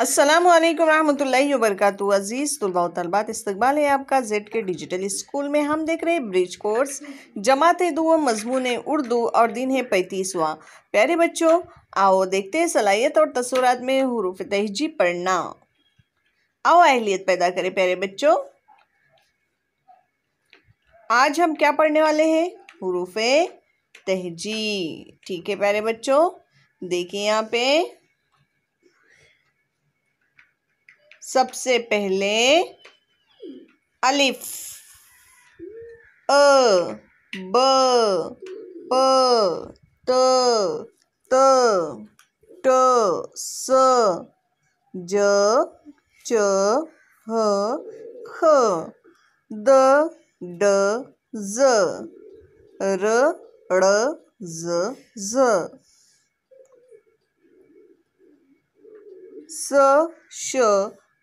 असलम वरहमल वरक अज़ीज़ तलबा तलबात इस्तबाल है आपका जेड के डिजिटल स्कूल में हम देख रहे हैं ब्रिज कोर्स जमात दो मजमून उर्दू और दिन है पैंतीसवां प्यारे बच्चों आओ देखते हैं सलाहियत और तस्वूरत में हरूफ तहजी पढ़ना आओ अहलियत पैदा करें प्यारे बच्चों आज हम क्या पढ़ने वाले हैं हरूफ तहजी ठीक है प्यारे बच्चों देखिए यहाँ पे सबसे पहले अलिफ अ ब प त त ट स ज च ह ख द ड ज र ड ज ज स श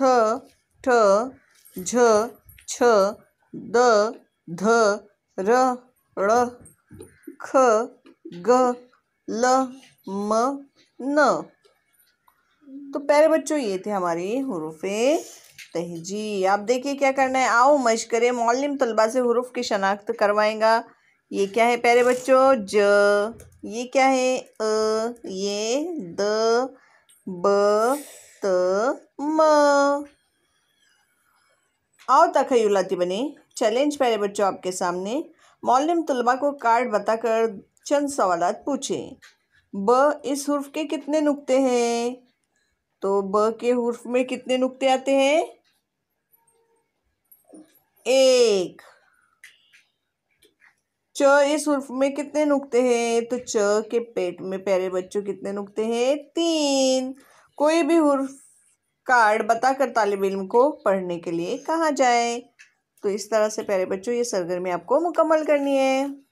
थ ठ झ छ द ध र ण ख ग ल म न तो प्यारे बच्चों ये थे हमारे हरूफे तहजी आप देखिए क्या करना है आओ मश करें मौलम तलबा से हरूफ की शनाख्त करवाएंगा ये क्या है प्यारे बच्चों ज ये क्या है अ ये द ब त म आओ तखयल बने चैलेंज पहले बच्चों आपके सामने मौलिम तलबा को कार्ड बताकर चंद सवाल पूछें ब इस हर्फ के कितने नुक्ते हैं तो ब के हर्फ में कितने नुक्ते आते हैं एक च इस हर्फ में कितने नुक्ते हैं तो च के पेट में पहले बच्चों कितने नुक्ते हैं तीन कोई भी हर्फ कार्ड बताकर तालब इम को पढ़ने के लिए कहा जाए तो इस तरह से प्यारे बच्चों ये सरगर्मी आपको मुकम्मल करनी है